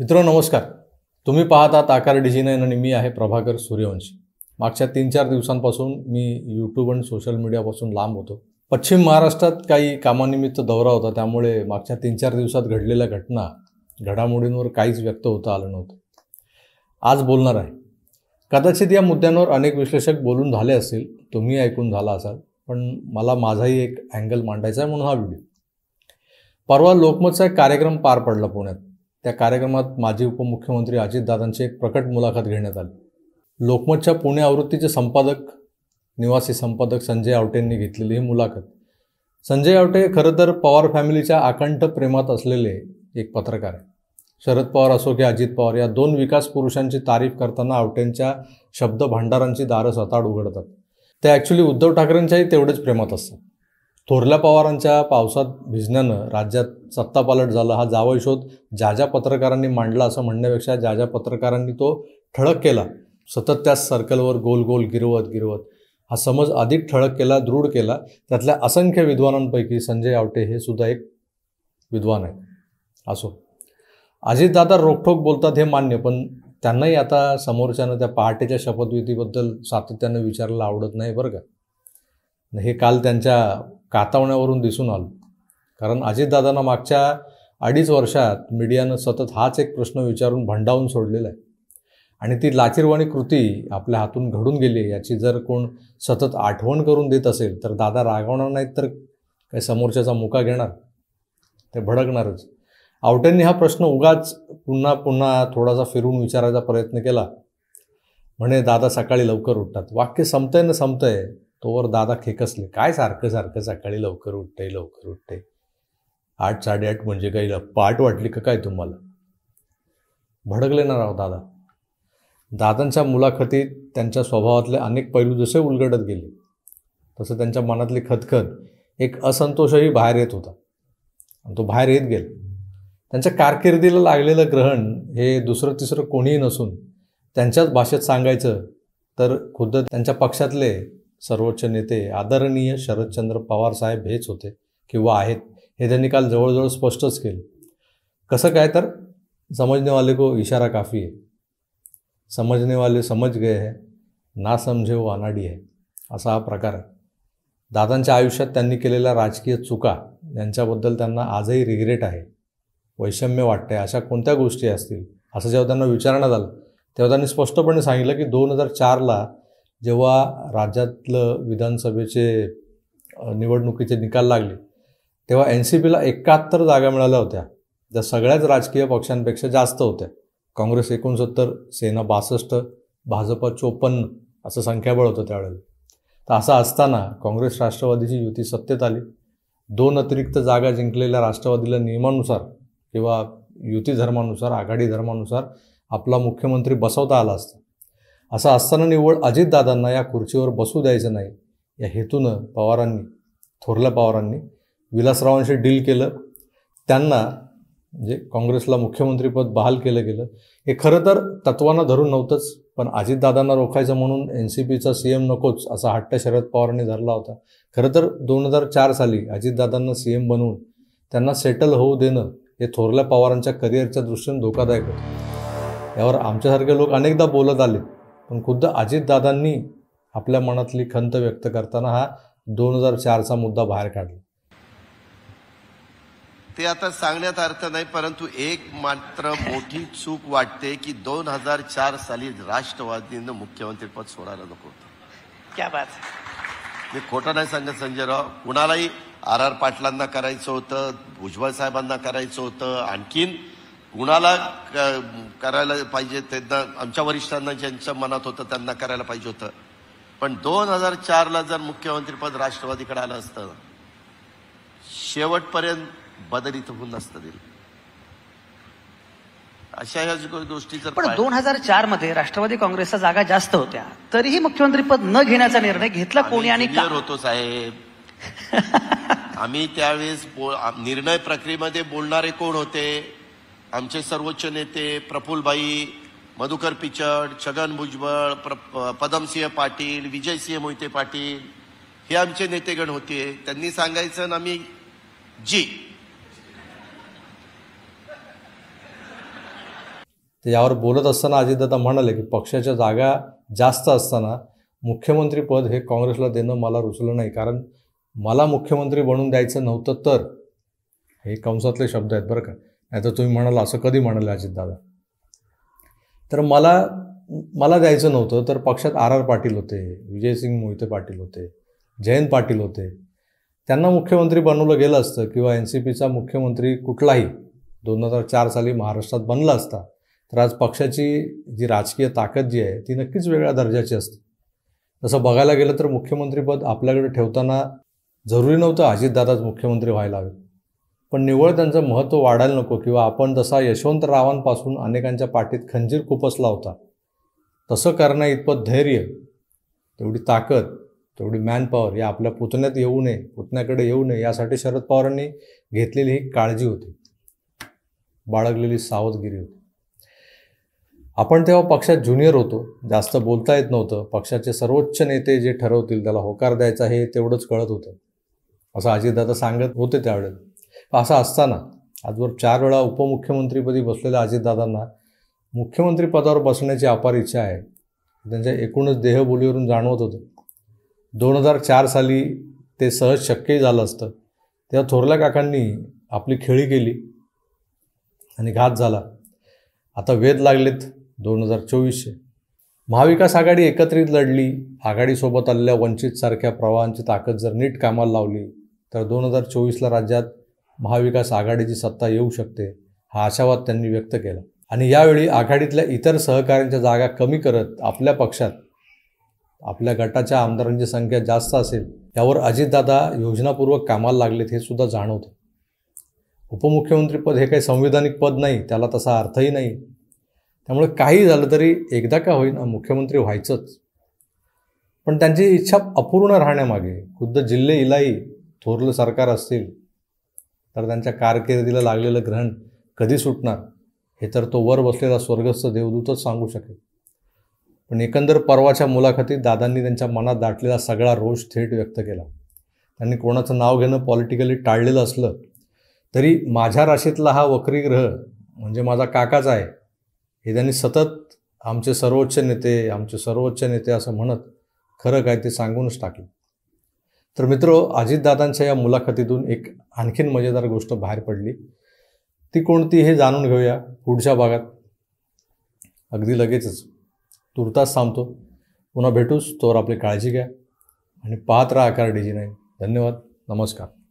मित्रो नमस्कार तुम्ही पाहता ताकार डिझिनाईन आणि मी आहे प्रभाकर सूर्यवंशी मागच्या तीन चार दिवसांपासून मी यूट्यूब आणि सोशल मीडियापासून लांब होतो पश्चिम महाराष्ट्रात काही कामानिमित्त दौरा होता त्यामुळे मागच्या तीन चार दिवसात घडलेल्या घटना घडामोडींवर काहीच व्यक्त होता आलं नव्हतं आज बोलणार आहे कदाचित या मुद्द्यांवर अनेक विश्लेषक बोलून झाले असतील तुम्ही ऐकून झाला असाल पण मला माझाही एक अँगल मांडायचा आहे म्हणून हा व्हिडिओ परवा लोकमतचा एक कार्यक्रम पार पडला पुण्यात त्या कार्यक्रमात माजी उपमुख्यमंत्री अजितदादांची एक प्रकट मुलाखत घेण्यात आली लोकमतच्या पुणे आवृत्तीचे संपादक निवासी संपादक संजय आवटेंनी घेतलेली ही मुलाखत संजय आवटे खरं तर पवार फॅमिलीच्या आकंठ प्रेमात असलेले एक पत्रकार आहे शरद पवार असो की अजित पवार या दोन विकास पुरुषांची तारीफ करताना आवटेंच्या शब्द भांडारांची दारं स्वतःड उघडतात ते ॲक्च्युली उद्धव ठाकरेंच्याही तेवढेच प्रेमात असतात थोरल्या पवारांच्या पावसात भिजण्यानं राज्यात सत्तापालट झाला हा शोध ज्या ज्या पत्रकारांनी मांडला असं म्हणण्यापेक्षा ज्या ज्या पत्रकारांनी तो ठळक केला सतत त्याच सर्कलवर गोल गोल गिरवत गिरवत हा समज अधिक ठळक केला दृढ केला त्यातल्या असंख्य विद्वानांपैकी संजय आवटे हे सुद्धा एक विद्वान आहे असो अजितदादा रोखोक बोलतात हे मान्य पण त्यांनाही आता समोरच्यानं त्या पहाटेच्या शपथविधीबद्दल सातत्यानं विचारायला आवडत नाही बरं का हे काल त्यांच्या कातावण्यावरून दिसून आलं कारण अजितदादांना मागच्या अडीच वर्षात मीडियानं सतत हाच एक प्रश्न विचारून भंडावून सोडलेला आहे आणि ती लाचिरवाणी कृती आपल्या हातून घडून गेली याची जर कोण सतत आठवण करून देत असेल तर दादा रागवणार नाहीत तर काही समोरच्याचा मुका घेणार ते भडकणारच आवट्यांनी हा प्रश्न उगाच पुन्हा पुन्हा थोडासा फिरून विचारायचा प्रयत्न केला म्हणे दादा सकाळी लवकर उठतात वाक्य संपतंय ना संपतंय तोवर दादा खेकसले काय सारखं सारखं सकाळी लवकर उठते लवकर उठते आठ साडेआठ म्हणजे काही पाठ वाटली का काय तुम्हाला भडकले ना राव दादा दादांच्या मुलाखतीत त्यांच्या स्वभावातले अनेक पैलू जसे उलगडत गेले तसं त्यांच्या मनातले खतखत एक असंतोषही बाहेर येत होता आणि तो बाहेर येत गेल त्यांच्या कारकिर्दीला लागलेलं ग्रहण हे दुसरं तिसरं कोणीही नसून त्यांच्याच भाषेत सांगायचं तर खुद्द त्यांच्या पक्षातले सर्वोच्च नेते आदरणीय शरदचंद्र पवार साहेब हेच होते किंवा आहेत हे त्यांनी काल जवळजवळ स्पष्टच केलं कसं काय तर समजणेवाले को इशारा काफी आहे समजणेवाले समज गए है ना समजे वो अनाडी आहे असा हा प्रकार आहे दादांच्या आयुष्यात त्यांनी केलेल्या राजकीय चुका यांच्याबद्दल त्यांना आजही रिग्रेट आहे वैषम्य वाटतंय अशा कोणत्या गोष्टी असतील असं जेव्हा त्यांना विचारण्यात आलं तेव्हा त्यांनी स्पष्टपणे सांगितलं की दोन हजार चारला जेव्हा राज्यातलं विधानसभेचे निवडणुकीचे निकाल लागले तेव्हा एन सी पीला एकाहत्तर जागा मिळाल्या होत्या ज्या सगळ्याच राजकीय पक्षांपेक्षा जास्त होत्या काँग्रेस एकोणसत्तर सेना बासष्ट भाजपा चोपन्न असं संख्याबळ होतं त्यावेळेला तर असं असताना काँग्रेस राष्ट्रवादीची युती सत्तेत आली दोन अतिरिक्त जागा जिंकलेल्या राष्ट्रवादीला नियमानुसार किंवा युती धर्मानुसार आघाडी धर्मानुसार आपला मुख्यमंत्री बसवता आला असता असं असताना निव्वळ अजितदादांना या खुर्चीवर बसू द्यायचं नाही या हेतूनं पवारांनी थोरल्या पवारांनी विलासरावांशी डील केलं त्यांना म्हणजे काँग्रेसला मुख्यमंत्रीपद बहाल केलं गेलं हे खरं तर तत्वांना धरून नव्हतंच पण अजितदादांना रोखायचं म्हणून एन सी पीचा सी एम नकोच असा हट्ट शरद पवारांनी धरला होता खरं तर दोन हजार चार साली अजितदादांना सी एम बनवून त्यांना सेटल होऊ देणं हे थोरल्या पवारांच्या करिअरच्या दृष्टीने धोकादायक होतं यावर आमच्यासारखे लोक अनेकदा बोलत आले पण खुद्द अजितदादांनी आपल्या मनातली खंत व्यक्त करताना हा दोन हजार चारचा मुद्दा बाहेर काढला ते आता सांगण्यात अर्थ नाही परंतु एक मात्र मोठी चूक वाटते की दोन हजार चार साली राष्ट्रवादीनं मुख्यमंत्रीपद सोडायला नको क्या बात मी खोटं नाही सांगत संजय राव कुणालाही आर आर पाटलांना करायचं होतं भुजबळ साहेबांना करायचं होतं आणखीन कुणाला करायला पाहिजे त्यांना आमच्या वरिष्ठांना ज्यांच्या मनात होतं त्यांना करायला पाहिजे होतं पण दोन हजार चारला जर मुख्यमंत्रीपद राष्ट्रवादीकडे आलं असतं शेवटपर्यंत बदल इथं होऊन नसतं दिलं अशा ह्या गोष्टी जर पण दोन हजार चार मध्ये राष्ट्रवादी काँग्रेसच्या जागा जास्त होत्या तरीही मुख्यमंत्रीपद न घेण्याचा निर्णय घेतला कोणी आणि होतो साहेब आम्ही त्यावेळेस निर्णय प्रक्रियेमध्ये बोलणारे कोण होते आमचे सर्वोच्च नेते प्रफुलबाई मधुकर पिचड छगन भुजबळ पदमसिंह पाटील विजयसिंह मोहिते पाटील हे आमचे नेतेगण होते त्यांनी सांगायचं ना मी जी यावर बोलत असताना अजितदादा म्हणाले की पक्षाच्या जागा जास्त असताना मुख्यमंत्री पद हे काँग्रेसला देणं मला रुचलं नाही कारण मला मुख्यमंत्री बनून द्यायचं नव्हतं तर हे कंसातले शब्द आहेत बरं का नाही तर तुम्ही म्हणाल असं कधी म्हणाले दादा तर मला मला द्यायचं नव्हतं तर पक्षात आर आर पाटील होते विजयसिंग मोहिते पाटील होते जयंत पाटील होते त्यांना मुख्यमंत्री बनवलं गेलं असतं किंवा एन सी पीचा मुख्यमंत्री कुठलाही दोन हजार चार साली महाराष्ट्रात बनला असता तर आज पक्षाची जी राजकीय ताकद जी आहे ती नक्कीच वेगळ्या दर्जाची असते तसं बघायला गेलं तर मुख्यमंत्रीपद आपल्याकडे ठेवताना जरुरी नव्हतं अजितदादाच मुख्यमंत्री व्हायला हवे पण निव्वळ त्यांचं महत्त्व वाढायला नको किंवा आपण जसा यशवंतरावांपासून अनेकांच्या पाठीत खंजीर खुपसला होता तसं करणं इतपत धैर्य तेवढी ताकद तेवढी मॅनपॉवर या आपल्या पुतण्यात येऊ नये पुतण्याकडे येऊ नये यासाठी शरद पवारांनी घेतलेली ही काळजी होती बाळगलेली सावधगिरी होती आपण तेव्हा पक्षात ज्युनियर होतो जास्त बोलता येत नव्हतं पक्षाचे सर्वोच्च नेते जे ठरवतील त्याला होकार द्यायचा हे तेवढंच कळत होतं असं अजितदादा सांगत होते त्यावेळेला असं असताना आजवर चार वेळा उपमुख्यमंत्रीपदी बसलेल्या अजितदादांना मुख्यमंत्री पदावर बसण्याची अपार इच्छा आहे त्यांच्या एकूणच देहबोलीवरून जाणवत होतं दोन हजार चार साली ते सहज शक्यही झालं असतं तेव्हा थोरल्या काकांनी आपली खेळी केली आणि घात झाला आता वेध लागलेत दोन हजार चोवीसशे महाविकास आघाडी एकत्रित लढली आघाडीसोबत आलेल्या वंचितसारख्या प्रवाहांची ताकद जर नीट कामाला लावली तर दोन हजार चोवीसला राज्यात महाविकास आघाडीची सत्ता येऊ शकते हा आशावाद त्यांनी व्यक्त केला आणि यावेळी आघाडीतल्या इतर सहकाऱ्यांच्या जागा कमी करत आपल्या पक्षात आपल्या गटाच्या आमदारांची संख्या जास्त असेल यावर अजितदादा योजनापूर्वक कामाला लागलेत हे सुद्धा जाणवतं उपमुख्यमंत्रीपद हे काही संविधानिक पद नाही त्याला तसा अर्थही नाही त्यामुळे काही झालं तरी एकदा का होईना मुख्यमंत्री व्हायचंच पण त्यांची इच्छा अपूर्ण राहण्यामागे खुद्द जिल्हे इलाही थोरलं सरकार असतील तर त्यांच्या कारकिर्दीला लागलेलं ग्रहण कधी सुटणार हे तर तो वर बसलेला स्वर्गस्थ देवदूतच सांगू शकेल पण एकंदर परवाच्या मुलाखतीत दादांनी त्यांच्या मनात दाटलेला सगळा रोष थेट व्यक्त केला त्यांनी कोणाचं नाव घेणं पॉलिटिकली टाळलेलं असलं तरी माझ्या राशीतला हा वक्री ग्रह म्हणजे माझा काकाच आहे हे त्यांनी सतत आमचे सर्वोच्च नेते आमचे सर्वोच्च नेते असं म्हणत खरं काय ते सांगूनच टाकलं तर मित्रो अजितदादांच्या या मुलाखतीतून एक आणखीन मजेदार गोष्ट बाहेर पडली ती कोणती हे जाणून घेऊया पुढच्या भागात अगदी लगेचच तुर्तास थांबतो पुन्हा भेटूस तोवर आपली काळजी घ्या आणि पाहत राहा आकार डी धन्यवाद नमस्कार